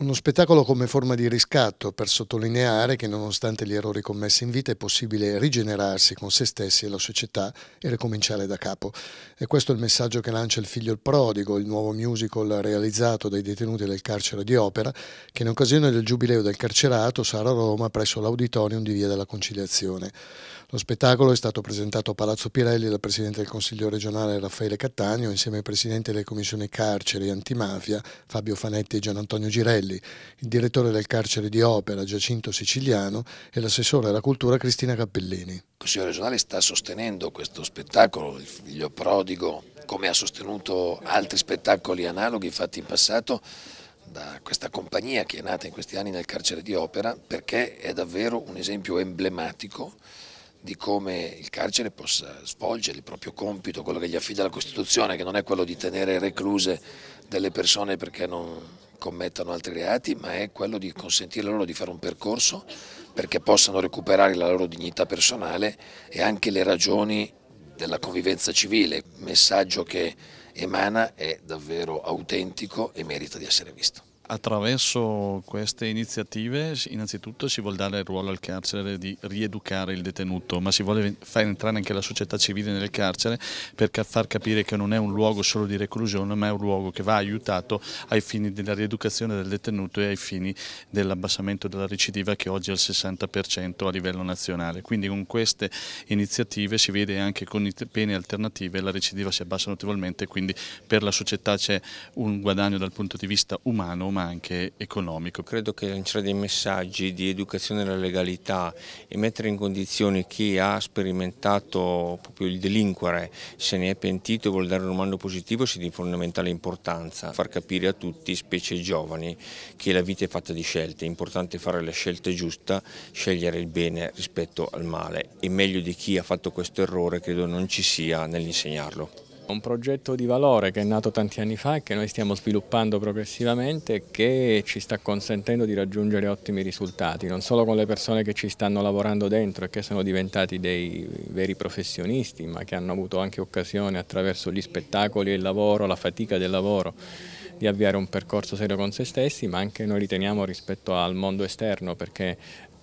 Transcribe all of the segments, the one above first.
Uno spettacolo come forma di riscatto per sottolineare che nonostante gli errori commessi in vita è possibile rigenerarsi con se stessi e la società e ricominciare da capo. E questo è il messaggio che lancia Il figlio il prodigo, il nuovo musical realizzato dai detenuti del carcere di Opera, che in occasione del giubileo del carcerato sarà a Roma presso l'auditorium di Via della Conciliazione. Lo spettacolo è stato presentato a Palazzo Pirelli dal Presidente del Consiglio regionale Raffaele Cattaneo insieme ai Presidenti delle Commissioni Carceri e Antimafia Fabio Fanetti e Gian Antonio Girelli Castelli, il direttore del carcere di opera Giacinto Siciliano e l'assessore alla cultura Cristina Cappellini. Il Consiglio regionale sta sostenendo questo spettacolo, il figlio prodigo, come ha sostenuto altri spettacoli analoghi fatti in passato da questa compagnia che è nata in questi anni nel carcere di opera perché è davvero un esempio emblematico di come il carcere possa svolgere il proprio compito, quello che gli affida la Costituzione, che non è quello di tenere recluse delle persone perché non, commettano altri reati, ma è quello di consentire loro di fare un percorso perché possano recuperare la loro dignità personale e anche le ragioni della convivenza civile. Il messaggio che emana è davvero autentico e merita di essere visto. Attraverso queste iniziative innanzitutto si vuole dare il ruolo al carcere di rieducare il detenuto, ma si vuole far entrare anche la società civile nel carcere per far capire che non è un luogo solo di reclusione, ma è un luogo che va aiutato ai fini della rieducazione del detenuto e ai fini dell'abbassamento della recidiva che oggi è al 60% a livello nazionale. Quindi con queste iniziative si vede anche con i pene alternative la recidiva si abbassa notevolmente, quindi per la società c'è un guadagno dal punto di vista umano, ma ma anche economico. Credo che lanciare dei messaggi di educazione alla legalità e mettere in condizione chi ha sperimentato proprio il delinquere, se ne è pentito e vuol dare un romano positivo sia di fondamentale importanza. Far capire a tutti, specie ai giovani, che la vita è fatta di scelte, è importante fare la scelta giusta, scegliere il bene rispetto al male e meglio di chi ha fatto questo errore credo non ci sia nell'insegnarlo. Un progetto di valore che è nato tanti anni fa e che noi stiamo sviluppando progressivamente e che ci sta consentendo di raggiungere ottimi risultati, non solo con le persone che ci stanno lavorando dentro e che sono diventati dei veri professionisti, ma che hanno avuto anche occasione attraverso gli spettacoli e il lavoro, la fatica del lavoro di avviare un percorso serio con se stessi, ma anche noi riteniamo rispetto al mondo esterno, perché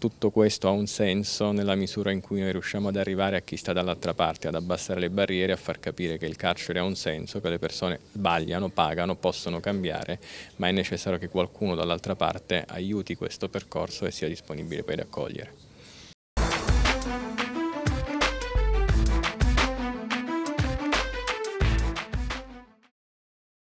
tutto questo ha un senso nella misura in cui noi riusciamo ad arrivare a chi sta dall'altra parte, ad abbassare le barriere, a far capire che il carcere ha un senso, che le persone sbagliano, pagano, possono cambiare, ma è necessario che qualcuno dall'altra parte aiuti questo percorso e sia disponibile poi ad accogliere.